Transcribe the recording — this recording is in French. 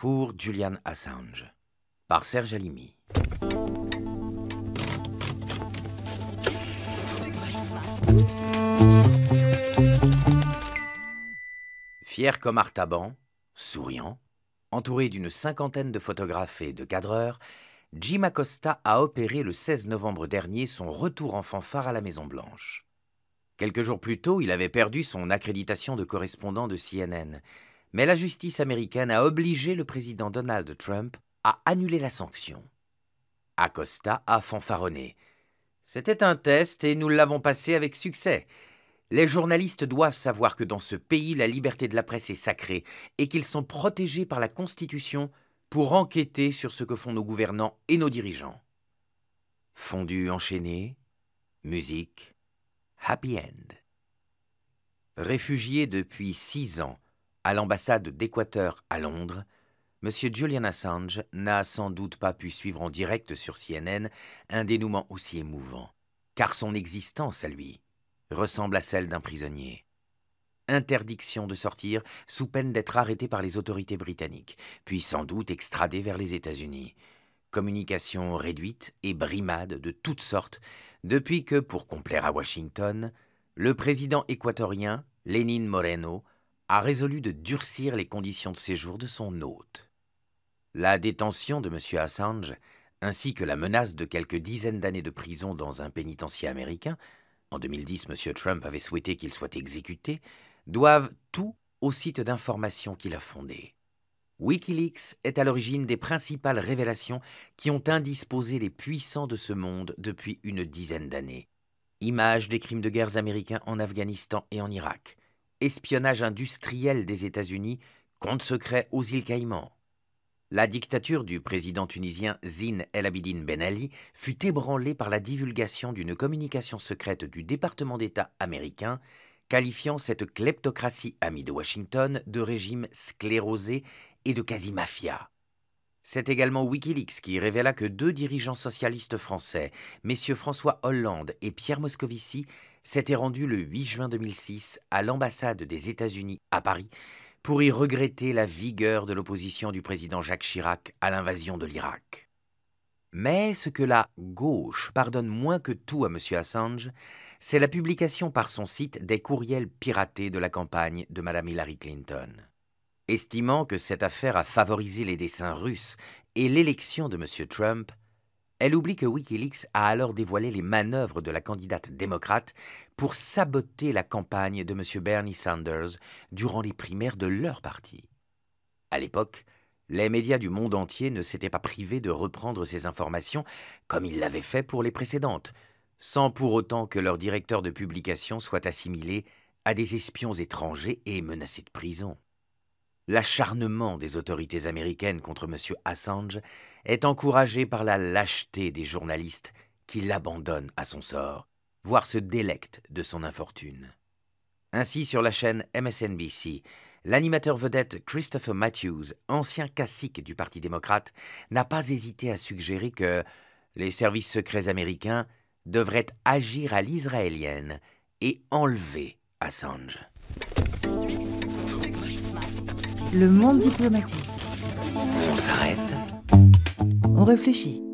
pour Julian Assange par Serge Alimi. Fier comme Artaban, souriant, entouré d'une cinquantaine de photographes et de cadreurs, Jim Acosta a opéré le 16 novembre dernier son retour en fanfare à la Maison-Blanche. Quelques jours plus tôt, il avait perdu son accréditation de correspondant de CNN mais la justice américaine a obligé le président Donald Trump à annuler la sanction. Acosta a fanfaronné. C'était un test et nous l'avons passé avec succès. Les journalistes doivent savoir que dans ce pays, la liberté de la presse est sacrée et qu'ils sont protégés par la Constitution pour enquêter sur ce que font nos gouvernants et nos dirigeants. Fondu enchaîné, musique, happy end. Réfugié depuis six ans, à l'ambassade d'Équateur à Londres, M. Julian Assange n'a sans doute pas pu suivre en direct sur CNN un dénouement aussi émouvant, car son existence à lui ressemble à celle d'un prisonnier. Interdiction de sortir sous peine d'être arrêté par les autorités britanniques, puis sans doute extradé vers les États-Unis. Communication réduite et brimade de toutes sortes, depuis que, pour complaire à Washington, le président équatorien, Lénine Moreno, a résolu de durcir les conditions de séjour de son hôte. La détention de M. Assange, ainsi que la menace de quelques dizaines d'années de prison dans un pénitencier américain, en 2010 M. Trump avait souhaité qu'il soit exécuté, doivent tout au site d'information qu'il a fondé. Wikileaks est à l'origine des principales révélations qui ont indisposé les puissants de ce monde depuis une dizaine d'années. Images des crimes de guerre américains en Afghanistan et en Irak, espionnage industriel des États-Unis, compte secret aux îles Caïmans. La dictature du président tunisien Zine El Abidine Ben Ali fut ébranlée par la divulgation d'une communication secrète du département d'État américain qualifiant cette kleptocratie amie de Washington de régime sclérosé et de quasi-mafia. C'est également Wikileaks qui révéla que deux dirigeants socialistes français, messieurs François Hollande et Pierre Moscovici, s'était rendu le 8 juin 2006 à l'ambassade des États-Unis à Paris pour y regretter la vigueur de l'opposition du président Jacques Chirac à l'invasion de l'Irak. Mais ce que la gauche pardonne moins que tout à M. Assange, c'est la publication par son site des courriels piratés de la campagne de Mme Hillary Clinton. Estimant que cette affaire a favorisé les dessins russes et l'élection de M. Trump, elle oublie que Wikileaks a alors dévoilé les manœuvres de la candidate démocrate pour saboter la campagne de M. Bernie Sanders durant les primaires de leur parti. À l'époque, les médias du monde entier ne s'étaient pas privés de reprendre ces informations comme ils l'avaient fait pour les précédentes, sans pour autant que leur directeur de publication soit assimilé à des espions étrangers et menacés de prison. L'acharnement des autorités américaines contre M. Assange est encouragé par la lâcheté des journalistes qui l'abandonnent à son sort, voire se délectent de son infortune. Ainsi, sur la chaîne MSNBC, l'animateur vedette Christopher Matthews, ancien cacique du Parti démocrate, n'a pas hésité à suggérer que les services secrets américains devraient agir à l'israélienne et enlever Assange. Le monde diplomatique. On s'arrête. On réfléchit.